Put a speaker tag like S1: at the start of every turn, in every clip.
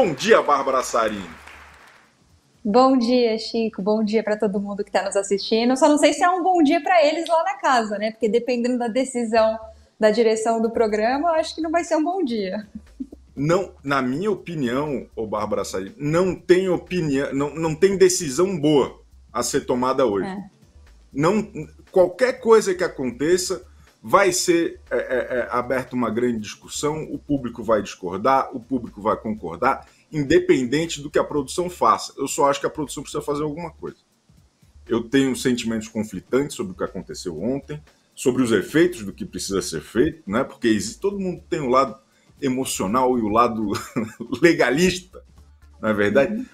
S1: Bom dia, Bárbara Sarim.
S2: Bom dia, Chico. Bom dia para todo mundo que está nos assistindo. Só não sei se é um bom dia para eles lá na casa, né? Porque dependendo da decisão da direção do programa, eu acho que não vai ser um bom dia.
S1: Não, na minha opinião, ô Bárbara Saí, não tem opinião, não, não tem decisão boa a ser tomada hoje. É. Não, qualquer coisa que aconteça, Vai ser é, é, é, aberta uma grande discussão, o público vai discordar, o público vai concordar, independente do que a produção faça. Eu só acho que a produção precisa fazer alguma coisa. Eu tenho sentimentos conflitantes sobre o que aconteceu ontem, sobre os efeitos do que precisa ser feito, né? porque existe, todo mundo tem o um lado emocional e o um lado legalista, na é verdade. Uhum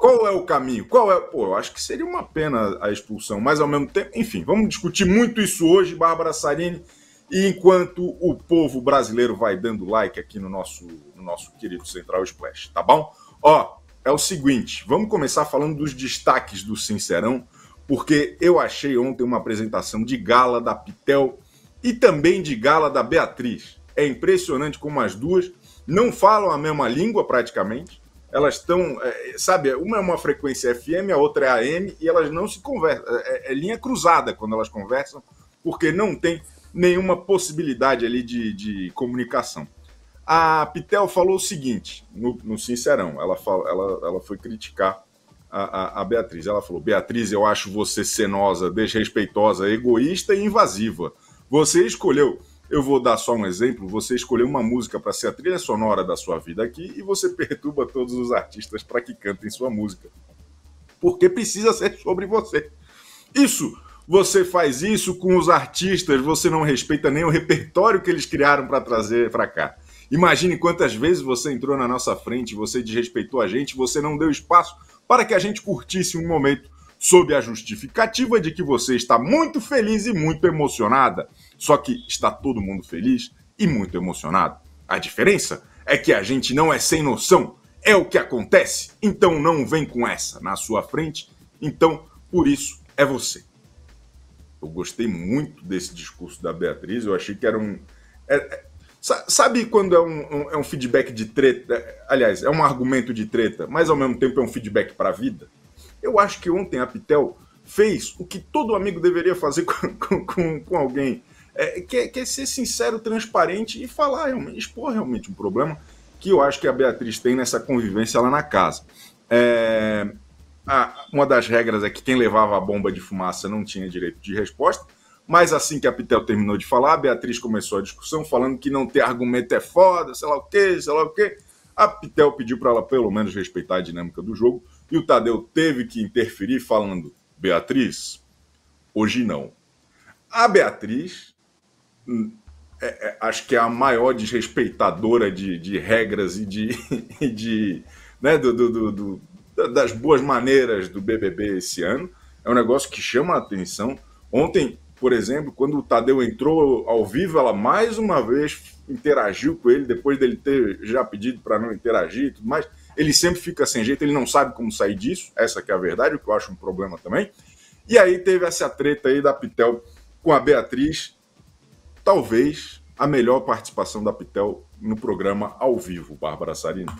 S1: qual é o caminho? Qual é. Pô, eu acho que seria uma pena a expulsão, mas ao mesmo tempo, enfim, vamos discutir muito isso hoje, Bárbara Sarini. E enquanto o povo brasileiro vai dando like aqui no nosso, no nosso querido Central Splash, tá bom? Ó, é o seguinte, vamos começar falando dos destaques do Sincerão, porque eu achei ontem uma apresentação de gala da Pitel e também de gala da Beatriz. É impressionante como as duas não falam a mesma língua praticamente, elas estão, é, sabe, uma é uma frequência FM, a outra é AM, e elas não se conversam. É, é, é, linha cruzada quando elas conversam, porque não tem nenhuma possibilidade ali de, de comunicação. A Pitel falou o seguinte, no, no Sincerão, ela, fala, ela, ela foi criticar a, a, a, Beatriz. Ela falou: Beatriz, eu acho você cenosa, desrespeitosa, egoísta e invasiva. Você escolheu eu vou dar só um exemplo: você escolheu uma música para ser a trilha sonora da sua vida aqui e você perturba todos os artistas para que cantem sua música. Porque precisa ser sobre você. Isso! Você faz isso com os artistas, você não respeita nem o repertório que eles criaram para trazer para cá. Imagine quantas vezes você entrou na nossa frente, você desrespeitou a gente, você não deu espaço para que a gente curtisse um momento, sob a justificativa de que você está muito feliz e muito emocionada. Só que está todo mundo feliz e muito emocionado. A diferença é que a gente não é sem noção, é o que acontece, então não vem com essa na sua frente, então por isso é você. Eu gostei muito desse discurso da Beatriz, eu achei que era um. É, é sabe quando é um, um, é um feedback de treta? Aliás, é um argumento de treta, mas ao mesmo tempo é um feedback para a vida? Eu acho que ontem a Pitel fez o que todo amigo deveria fazer com, com, com alguém é, quer, quer ser sincero, transparente e falar realmente, expor realmente o problema que eu acho que a Beatriz tem nessa convivência lá na casa. É, a, uma das regras é que quem levava a bomba de fumaça não tinha direito de resposta, mas assim que a Pitel terminou de falar, a Beatriz começou a discussão falando que não ter argumento é foda, sei lá o quê, sei lá o quê. A Pitel pediu para ela pelo menos respeitar a dinâmica do jogo e o Tadeu teve que interferir falando: Beatriz, hoje não. A Beatriz é, é, acho que é a maior desrespeitadora de, de regras e de, de né, do, do, do, das boas maneiras do BBB esse ano. É um negócio que chama a atenção. Ontem, por exemplo, quando o Tadeu entrou ao vivo, ela mais uma vez interagiu com ele, depois dele ter já pedido para não interagir e tudo mais. Ele sempre fica sem jeito, ele não sabe como sair disso, essa que é a verdade, o que eu acho um problema também. E aí teve essa treta aí da Pitel com a Beatriz, talvez a melhor participação da Pitel no programa ao vivo, Bárbara Sarino.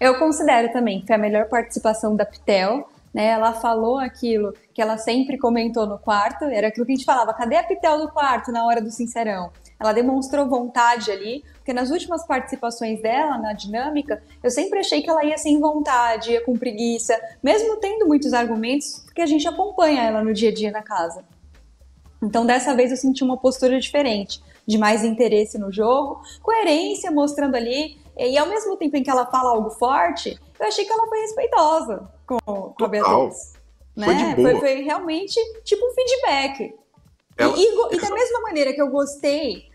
S2: Eu considero também que foi a melhor participação da Pitel. Né? Ela falou aquilo que ela sempre comentou no quarto, era aquilo que a gente falava: cadê a Pitel do quarto na hora do Sincerão? Ela demonstrou vontade ali, porque nas últimas participações dela na dinâmica, eu sempre achei que ela ia sem vontade, ia com preguiça, mesmo tendo muitos argumentos porque a gente acompanha ela no dia a dia na casa. Então, dessa vez eu senti uma postura diferente, de mais interesse no jogo, coerência mostrando ali, e ao mesmo tempo em que ela fala algo forte, eu achei que ela foi respeitosa com, com a Beatriz. Né? Foi, Foi, foi realmente tipo um feedback. Ela... E, e, e da mesma maneira que eu gostei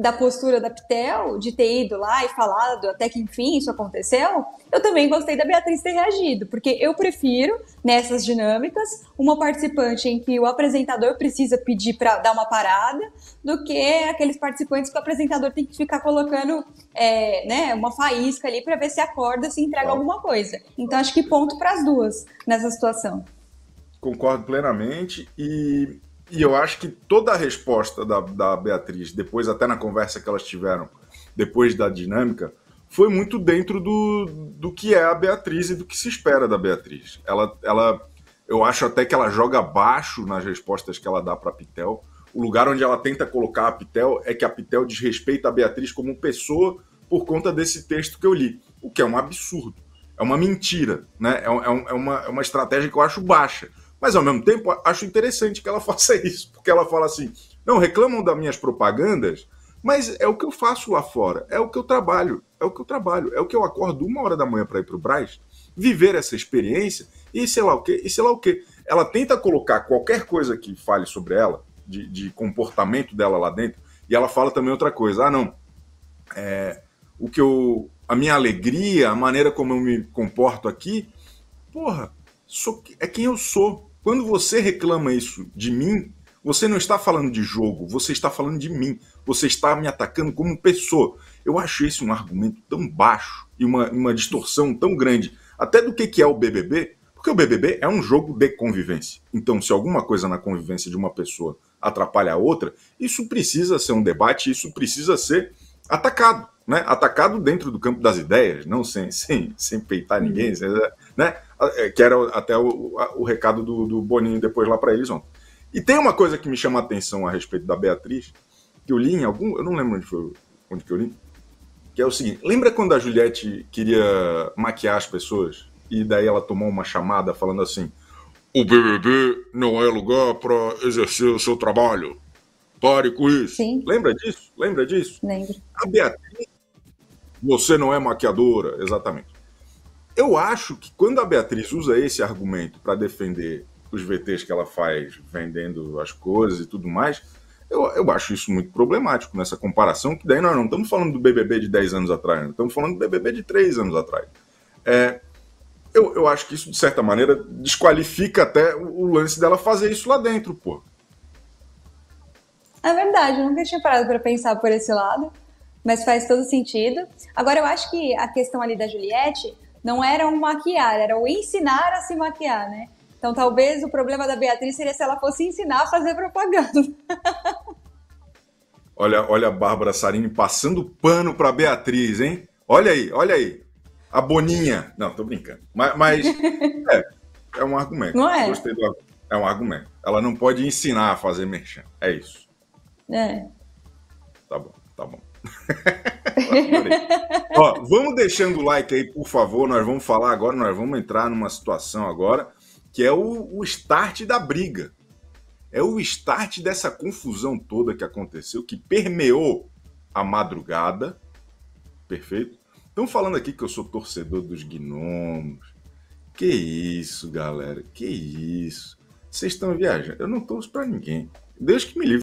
S2: da postura da Pitel, de ter ido lá e falado até que enfim isso aconteceu, eu também gostei da Beatriz ter reagido, porque eu prefiro, nessas dinâmicas, uma participante em que o apresentador precisa pedir para dar uma parada, do que aqueles participantes que o apresentador tem que ficar colocando é, né, uma faísca ali para ver se acorda, se entrega alguma coisa. Então acho que ponto para as duas nessa situação.
S1: Concordo plenamente e e eu acho que toda a resposta da, da Beatriz, depois até na conversa que elas tiveram, depois da dinâmica, foi muito dentro do, do que é a Beatriz e do que se espera da Beatriz. Ela, ela, eu acho até que ela joga baixo nas respostas que ela dá para Pitel. O lugar onde ela tenta colocar a Pitel é que a Pitel desrespeita a Beatriz como pessoa por conta desse texto que eu li, o que é um absurdo. É uma mentira, né? É, é, é uma, é uma estratégia que eu acho baixa. Mas ao mesmo tempo, acho interessante que ela faça isso, porque ela fala assim: não reclamam das minhas propagandas, mas é o que eu faço lá fora, é o que eu trabalho, é o que eu trabalho, é o que eu acordo uma hora da manhã para ir para o Braz, viver essa experiência e sei lá o que, e sei lá o que. Ela tenta colocar qualquer coisa que fale sobre ela, de, de comportamento dela lá dentro, e ela fala também outra coisa: ah, não, é, o que eu. a minha alegria, a maneira como eu me comporto aqui, porra, sou, é quem eu sou. Quando você reclama isso de mim, você não está falando de jogo, você está falando de mim. Você está me atacando como pessoa. Eu acho esse um argumento tão baixo e uma, uma distorção tão grande, até do que, que é o BBB, porque o BBB é um jogo de convivência. Então, se alguma coisa na convivência de uma pessoa atrapalha a outra, isso precisa ser um debate, isso precisa ser atacado. Né? Atacado dentro do campo das ideias, não sem, sem, sem peitar ninguém, uhum. sem, né? É, que era até o, o recado do, do Boninho depois lá para eles ontem. E tem uma coisa que me chama a atenção a respeito da Beatriz, que eu li em algum. Eu não lembro onde, foi, onde que eu li. Que é o seguinte: lembra quando a Juliette queria maquiar as pessoas? E daí ela tomou uma chamada falando assim: O BBB não é lugar para exercer o seu trabalho. Pare com isso. Sim. Lembra disso? Lembra disso? Lembro. A Beatriz. Você não é maquiadora, exatamente. Eu acho que quando a Beatriz usa esse argumento para defender os VTs que ela faz, vendendo as coisas e tudo mais, eu, eu acho isso muito problemático nessa comparação, que daí nós não estamos falando do BBB de 10 anos atrás, estamos falando do BBB de 3 anos atrás. É, eu, eu acho que isso, de certa maneira, desqualifica até o, o lance dela fazer isso lá dentro, pô.
S2: É verdade, eu nunca tinha parado para pensar por esse lado, mas faz todo sentido. Agora, eu acho que a questão ali da Juliette não era o maquiar, era o ensinar a se maquiar, né? Então talvez o problema da Beatriz seria se ela fosse ensinar a fazer propaganda.
S1: olha, olha a Bárbara Sarini passando pano para Beatriz, hein? Olha aí, olha aí. A boninha. Não, tô brincando. Mas, mas é, é, um argumento. Não é? Gostei do É um argumento. Ela não pode ensinar a fazer merchan. É isso. É. Tá bom, tá bom. Ó, vamos deixando o like aí, por favor. Nós vamos falar agora, nós vamos entrar numa situação agora que é o, o start da briga. É o start dessa confusão toda que aconteceu, que permeou a madrugada. Perfeito? Estão falando aqui que eu sou torcedor dos gnomos. Que isso, galera? Que isso? Vocês estão viajando? Eu não torço para ninguém. Deus que me livre.